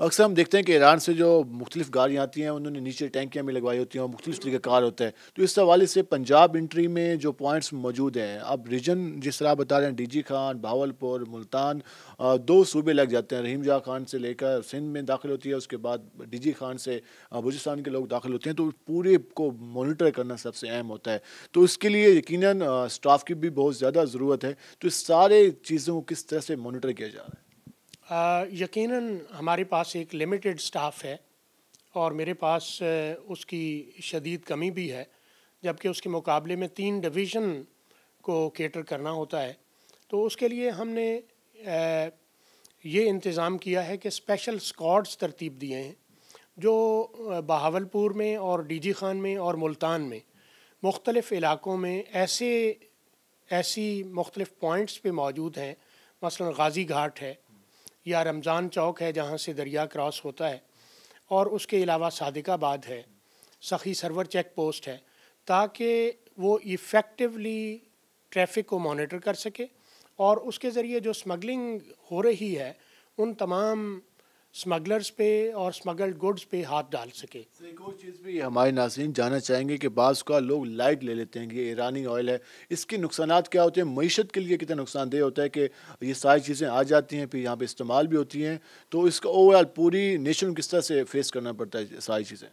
अक्सर हम देखते हैं कि ईरान से जो मुख्तलिफ गाड़ियाँ आती हैं उन्होंने नीचे टैंकियाँ भी लगवाई होती हैं और मुख्तलिफ तरीके कार होते हैं तो इस हवाले से पंजाब इंट्री में जो पॉइंट्स मौजूद हैं अब रीजन जिस तरह आप बता रहे हैं डी जी खान भावलपुर मुल्तान दो सूबे लग जाते हैं रहीम जहाँ खान से लेकर सिंध में दाखिल होती है उसके बाद डी जी खान से बलूचिस्तान के लोग दाखिल होते हैं तो पूरे को मोनिटर करना सबसे अहम होता है तो इसके लिए यकीन स्टाफ की भी बहुत ज़्यादा ज़रूरत है तो इस सारे चीज़ों को किस तरह से मॉनिटर किया जा रहा है यकीनन हमारे पास एक लिमिटेड स्टाफ है और मेरे पास उसकी शदीद कमी भी है जबकि उसके मुकाबले में तीन डिवीज़न को केटर करना होता है तो उसके लिए हमने ये इंतज़ाम किया है कि स्पेशल स्कॉड्स तरतीब दिए हैं जो बहावलपुर में और डी जी खान में और मुल्तान में मुख्तलिफ़ इलाक़ों में ऐसे ऐसी मुख्तलिफ़ पॉइंट्स पे मौजूद हैं मसलन गाज़ी घाट है या रमज़ान चौक है जहाँ से दरिया क्रॉस होता है और उसके अलावा सादिकाबाद है सखी सरवर चेक पोस्ट है ताकि वो इफ़ेक्टिवली ट्रैफिक को मॉनिटर कर सके और उसके ज़रिए जो स्मगलिंग हो रही है उन तमाम स्मगलर्स पे और स्मगल्ड गुड्स पे हाथ डाल सके एक और चीज़ भी हमारे नाजीन जानना चाहेंगे कि बाज़ का लोग लाइट ले लेते हैं कि ईरानी ऑयल है इसके नुकसान क्या होते हैं मीशत के लिए कितना नुकसानदेह होता है कि ये सारी चीज़ें आ जाती हैं फिर यहाँ पे इस्तेमाल भी होती हैं तो इसका ओवरऑल पूरी नेशन किस तरह से फेस करना पड़ता है सारी चीज़ें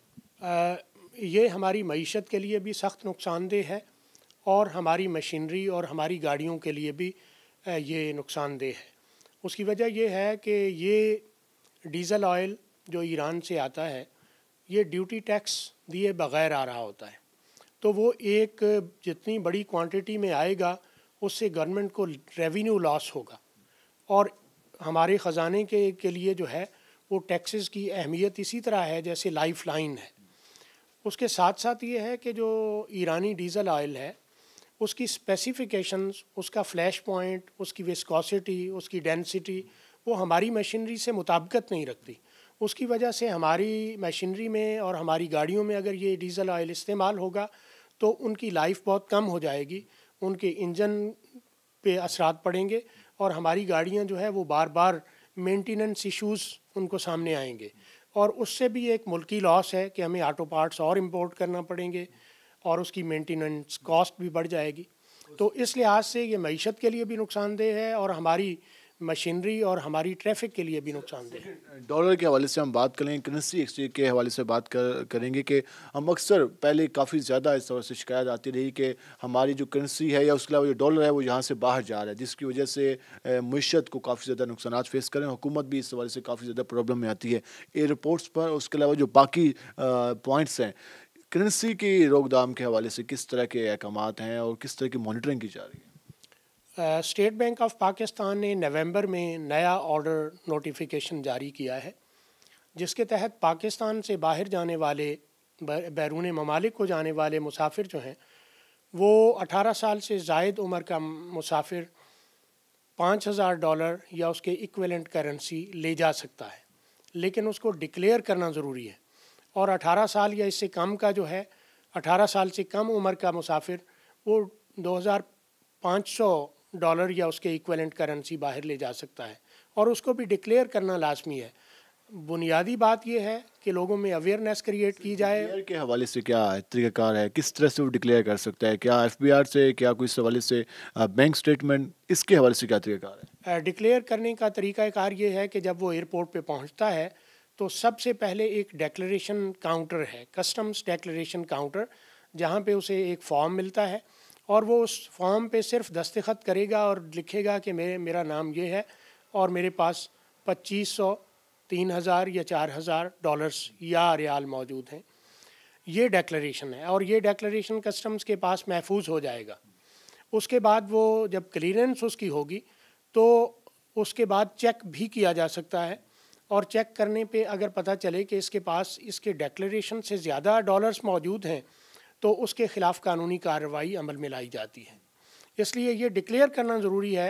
ये हमारी मीशत के लिए भी सख्त नुकसानदेह है और हमारी मशीनरी और हमारी गाड़ियों के लिए भी ये नुकसानदेह है उसकी वजह यह है कि ये डीज़ल ऑयल जो ईरान से आता है ये ड्यूटी टैक्स दिए बग़ैर आ रहा होता है तो वो एक जितनी बड़ी क्वांटिटी में आएगा उससे गवर्नमेंट को रेवेन्यू लॉस होगा और हमारे ख़जाने के के लिए जो है वो टैक्सेस की अहमियत इसी तरह है जैसे लाइफ लाइन है उसके साथ साथ ये है कि जो ईरानी डीज़ल ऑयल है उसकी स्पेसिफिकेशंस उसका फ्लैश पॉइंट उसकी विस्कोसिटी उसकी डेंसिटी वो हमारी मशीनरी से मुताबकत नहीं रखती उसकी वजह से हमारी मशीनरी में और हमारी गाड़ियों में अगर ये डीज़ल ऑयल इस्तेमाल होगा तो उनकी लाइफ बहुत कम हो जाएगी उनके इंजन पे असरात पड़ेंगे और हमारी गाड़ियाँ जो है वो बार बार मेंटेनेंस इश्यूज़ उनको सामने आएंगे और उससे भी एक मुल्की लॉस है कि हमें ऑटो पार्ट्स और इम्पोर्ट करना पड़ेंगे और उसकी मेंटेनेंस कॉस्ट भी बढ़ जाएगी तो इस लिहाज से ये मीशत के लिए भी नुकसानदेह है और हमारी मशीनरी और हमारी ट्रैफिक के लिए भी नुकसानदेह डॉलर के हवाले से हम बात करें करेंसी एक्सचेंज के हवाले से बात कर करेंगे कि हम अक्सर पहले काफ़ी ज़्यादा इस तरह से शिकायत आती रही कि हमारी जो करेंसी है या उसके अलावा जो डॉलर है वो यहाँ से बाहर जा रहा है जिसकी वजह से मीशत को काफ़ी ज़्यादा नुकसान फेस करें हुकूमत भी इस हवाले से काफ़ी ज़्यादा प्रॉब्लम में आती है एयरपोर्ट्स पर उसके अलावा जो बाकी पॉइंट्स हैं करेंसी की रोकदाम के हवाले से किस तरह के अहकाम हैं और किस तरह की मॉनिटरिंग की जा रही है स्टेट बैंक ऑफ पाकिस्तान ने नवंबर में नया ऑर्डर नोटिफिकेशन जारी किया है जिसके तहत पाकिस्तान से बाहर जाने वाले बैरून ममालिक को जाने वाले मुसाफिर जो हैं वो 18 साल से जायद उम्र का मुसाफिर पाँच हज़ार डॉलर या उसके इक्वलेंट करेंसी ले जा सकता है लेकिन उसको डिक्लेयर करना ज़रूरी है और 18 साल या इससे कम का जो है 18 साल से कम उम्र का मुसाफिर वो 2500 डॉलर या उसके इक्वलेंट करेंसी बाहर ले जा सकता है और उसको भी डिक्लेयर करना लाजमी है बुनियादी बात यह है कि लोगों में अवेयरनेस क्रिएट की जाए के हवाले से क्या तरीक़ाकार है किस तरह से वो डिक्लेयर कर सकता है क्या एफ से क्या कुछ हवाले से बैंक स्टेटमेंट इसके हवाले से क्या तरीक़ाकार है डिक्लेयर करने का तरीक़ाकार ये है कि जब वो एयरपोर्ट पे पहुंचता है तो सबसे पहले एक डेक्लेशन काउंटर है कस्टम्स डेक्लेशन काउंटर जहाँ पर उसे एक फॉर्म मिलता है और वो उस फॉर्म पे सिर्फ दस्तखत करेगा और लिखेगा कि मेरे मेरा नाम ये है और मेरे पास पच्चीस सौ तीन हज़ार या चार हज़ार डॉलर्स या रियाल मौजूद हैं ये डेक्लेशन है और ये डेक्लेशन कस्टम्स के पास महफूज हो जाएगा उसके बाद वो जब क्लियरेंस उसकी होगी तो उसके बाद चेक भी किया जा सकता है और चेक करने पे अगर पता चले कि इसके पास इसके डेक्लेशन से ज़्यादा डॉलर्स मौजूद हैं तो उसके ख़िलाफ़ कानूनी कार्रवाई अमल में लाई जाती है इसलिए ये डिक्लेयर करना ज़रूरी है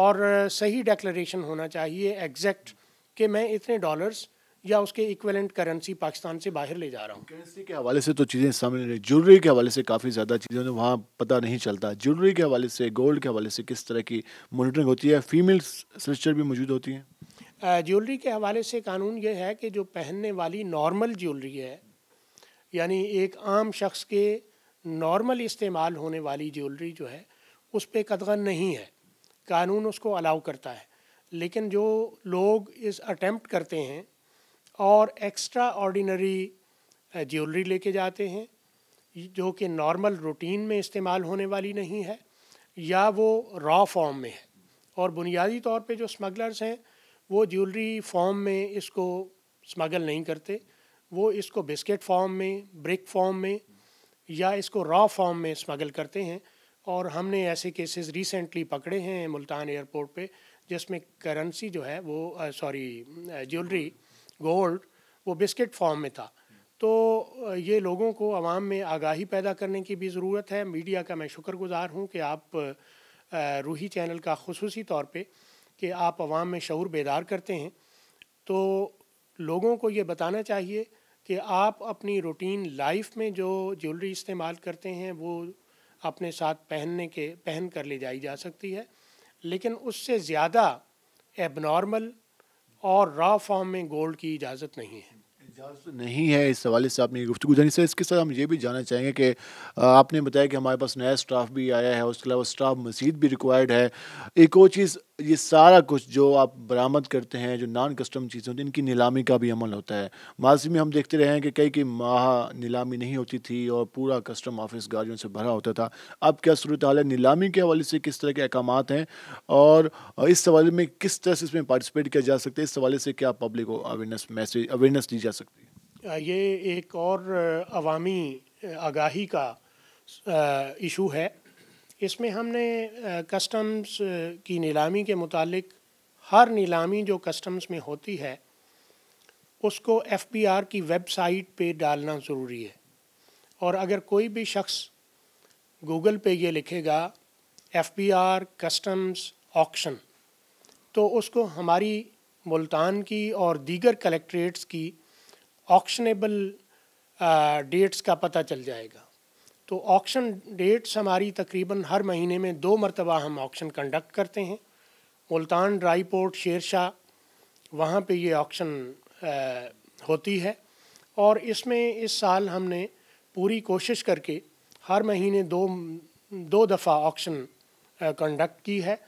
और सही डेक्लरेशन होना चाहिए एग्जैक्ट कि मैं इतने डॉलर्स या उसके इक्वलेंट करेंसी पाकिस्तान से बाहर ले जा रहा हूँ करेंसी के हवाले से तो चीज़ें सामने रही ज्वेलरी के हवाले से काफ़ी ज़्यादा चीज़ें वहाँ पता नहीं चलता ज्वेलरी के हवाले से गोल्ड के हवाले से किस तरह की मोनिटरिंग होती है फीमेल सलिस्टर भी मौजूद होती हैं ज्वेलरी के हवाले से कानून ये है कि जो पहनने वाली नॉर्मल ज्वेलरी है यानी एक आम शख्स के नॉर्मल इस्तेमाल होने वाली ज्वेलरी जो है उस पर कदगन नहीं है कानून उसको अलाउ करता है लेकिन जो लोग इस अटैम्प्ट करते हैं और एक्स्ट्रा ऑर्डिनरी ज्वेलरी लेके जाते हैं जो कि नॉर्मल रूटीन में इस्तेमाल होने वाली नहीं है या वो रॉ फॉर्म में है और बुनियादी तौर पे जो स्मगलर्स हैं वो ज्वेलरी फॉर्म में इसको स्मगल नहीं करते वो इसको बिस्किट फॉर्म में ब्रिक फॉर्म में या इसको रॉ फॉर्म में स्मगल करते हैं और हमने ऐसे केसेस रिसेंटली पकड़े हैं मुल्तान एयरपोर्ट पे जिसमें करेंसी जो है वो सॉरी ज्वेलरी गोल्ड वो बिस्किट फॉर्म में था तो ये लोगों को आवाम में आगाही पैदा करने की भी ज़रूरत है मीडिया का मैं शुक्रगुजार हूँ कि आप रूही चैनल का खसूसी तौर पे कि आप आवाम में शूर बेदार करते हैं तो लोगों को ये बताना चाहिए कि आप अपनी रूटीन लाइफ में जो ज्वेलरी इस्तेमाल करते हैं वो अपने साथ पहनने के पहन कर ले जाई जा सकती है लेकिन उससे ज़्यादा एबनॉर्मल और रॉ फॉर्म में गोल्ड की इजाज़त नहीं है इजाज़त नहीं है इस हवाले से आपने गुफ्तु जानी सर इसके साथ हम ये भी जानना चाहेंगे कि आपने बताया कि हमारे पास नया स्टाफ भी आया है उसके अलावा स्टाफ मजीद भी रिक्वायर्ड है एक और चीज़ ये सारा कुछ जो आप बरामद करते हैं जो नॉन कस्टम चीज़ें होती हैं इनकी नीलामी का भी अमल होता है माजी में हम देखते रहे हैं कि कई कई माह नीलामी नहीं होती थी और पूरा कस्टम ऑफिस गाड़ियों से भरा होता था अब क्या सूरत हाल है नीलामी के हवाले से किस तरह के अहकाम हैं और इस सवाल में किस तरह से इसमें पार्टिसपेट किया जा सकता है इस हवाले से क्या पब्लिक को अवेयरनेस मैसेज अवेयरनेस दी जा सकती है ये एक और अवामी आगाही का इशू है इसमें हमने कस्टम्स की नीलामी के मुतालिक हर नीलामी जो कस्टम्स में होती है उसको एफबीआर की वेबसाइट पे डालना ज़रूरी है और अगर कोई भी शख्स गूगल पे ये लिखेगा एफबीआर कस्टम्स ऑक्शन तो उसको हमारी मुल्तान की और दीगर कलेक्ट्रेट्स की ऑक्शनेबल डेट्स का पता चल जाएगा तो ऑक्शन डेट्स हमारी तकरीबन हर महीने में दो मरतबा हम ऑक्शन कंडक्ट करते हैं मुल्तान ड्राई पोर्ट शेरशाह वहाँ पे ये ऑक्शन होती है और इसमें इस साल हमने पूरी कोशिश करके हर महीने दो दो दफ़ा ऑक्शन कंडक्ट की है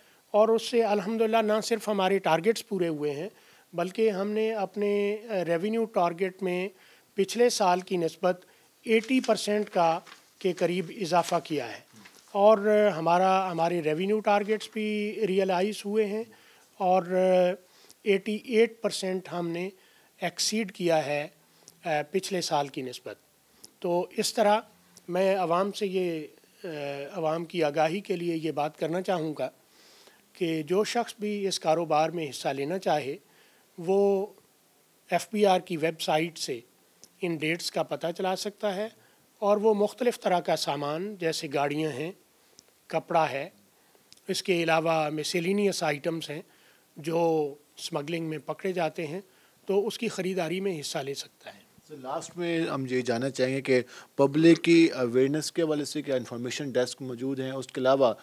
और उससे अल्हम्दुलिल्लाह ना सिर्फ हमारे टारगेट्स पूरे हुए हैं बल्कि हमने अपने रेवेन्यू टारगेट में पिछले साल की नस्बत 80 परसेंट का के करीब इजाफा किया है और हमारा हमारे रेवेन्यू टारगेट्स भी रियलाइज़ हुए हैं और 88 परसेंट हमने एक्सीड किया है पिछले साल की नस्बत तो इस तरह मैं आवाम से ये आवाम की आगाही के लिए ये बात करना चाहूँगा कि जो शख्स भी इस कारोबार में हिस्सा लेना चाहे वो एफ बी आर की वेबसाइट से इन डेट्स का पता चला सकता है और वो मुख्तलिफ़ तरह का सामान जैसे गाड़ियाँ हैं कपड़ा है इसके अलावा मिसेलिनियस आइटम्स हैं जो स्मगलिंग में पकड़े जाते हैं तो उसकी ख़रीदारी में हिस्सा ले सकता है लास्ट में हम ये जानना चाहेंगे कि पब्लिक की अवेयरनेस के वाले से क्या इन्फॉर्मेशन डेस्क मौजूद हैं उसके अलावा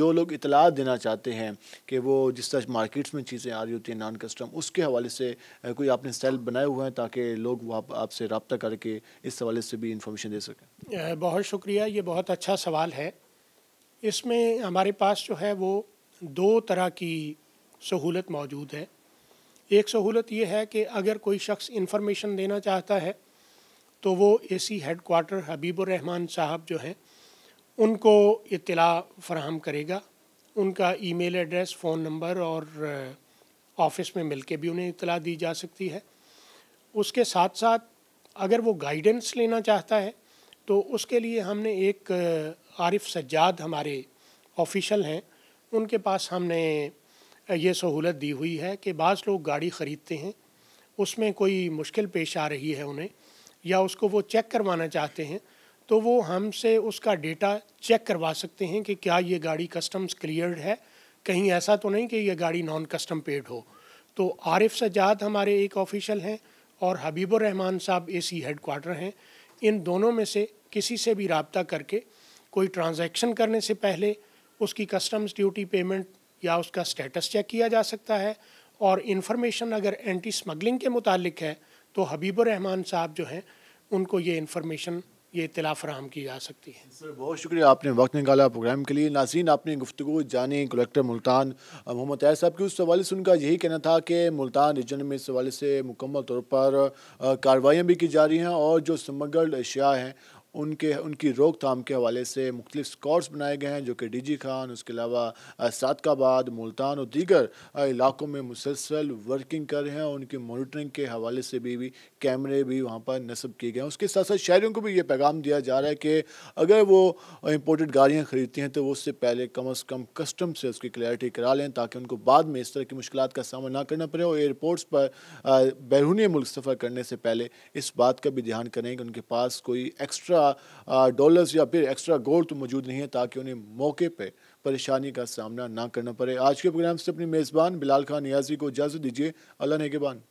जो लोग इतला देना चाहते हैं कि वो जिस तरह मार्केट्स में चीज़ें आ रही होती हैं नॉन कस्टम उसके हवाले से कोई आपने सेल बनाए हुए हैं ताकि लोग वहाँ आपसे रबता करके इस हवाले से भी इंफॉर्मेशन दे सकें बहुत शुक्रिया ये बहुत अच्छा सवाल है इसमें हमारे पास जो है वो दो तरह की सहूलत मौजूद है एक सहूलत ये है कि अगर कोई शख्स इन्फॉर्मेशन देना चाहता है तो वो ए सी हेड क्वार्टर साहब जो हैं उनको इतला फ्राहम करेगा उनका ईमेल एड्रेस फ़ोन नंबर और ऑफिस में मिल के भी उन्हें इतला दी जा सकती है उसके साथ साथ अगर वो गाइडेंस लेना चाहता है तो उसके लिए हमने एक आरिफ सज्जाद हमारे ऑफिशल हैं उनके पास हमने ये सहूलत दी हुई है कि बाज़ लोग गाड़ी ख़रीदते हैं उसमें कोई मुश्किल पेश आ रही है उन्हें या उसको वो चेक करवाना चाहते हैं तो वो हमसे उसका डेटा चेक करवा सकते हैं कि क्या ये गाड़ी कस्टम्स क्लियर्ड है कहीं ऐसा तो नहीं कि ये गाड़ी नॉन कस्टम पेड हो तो आरिफ सजाद हमारे एक ऑफिशियल हैं और हबीबुर रहमान साहब ए सी हेडकोार्टर हैं इन दोनों में से किसी से भी रबता करके कोई ट्रांजैक्शन करने से पहले उसकी कस्टम्स ड्यूटी पेमेंट या उसका स्टेटस चेक किया जा सकता है और इन्फॉर्मेशन अगर एंटी स्मगलिंग के मुतालिक है तो हबीबुर रहमान साहब जो हैं उनको ये इन्फॉर्मेशन ये इतला फ्राहम की जा सकती है सर बहुत शुक्रिया आपने वक्त निकाला प्रोग्राम के लिए नाजीन आपने गुफ्तु जाने कलेक्टर मुल्तान मोहम्मद तैयार साहब की उस हवाले से उनका यही कहना था कि मुल्तान रीजन में इस हवाले से मुकम्मल तौर पर कार्रवाइयाँ भी की जा रही हैं और जो स्मगल्ड अशिया हैं उनके उनकी रोकथाम के हवाले से मुख्तलिफ स्कॉर्स बनाए गए हैं जो कि डी जी खान उसके अलावा सादकाबाद मुल्तान और दीगर इलाकों में मुसलसल वर्किंग कर रहे हैं और उनकी मोनिटरिंग के हवाले से भी, भी कैमरे भी वहाँ पर नस्ब किए गए हैं उसके साथ साथ शहरीों को भी ये पैगाम दिया जा रहा है कि अगर वो इम्पोर्टेड गाड़ियाँ ख़रीदती हैं तो वो उससे पहले कम अज़ कम कस्टम से उसकी क्लैरिटी करा लें ताकि उनको बाद में इस तरह की मुश्किल का सामना ना करना पड़े और एयरपोर्ट्स पर बैरूनी मुल्क सफ़र करने से पहले इस बात का भी ध्यान करें कि उनके पास कोई एक्स्ट्रा एक्स्ट्रा डॉलर्स uh, या फिर एक्स्ट्रा गोल्ड मौजूद नहीं है ताकि उन्हें मौके पर परेशानी का सामना ना करना पड़े आज के प्रोग्राम से अपनी मेज़बान बिलाल खान नियाजी को इजाज़त दीजिए अल्लाह के बान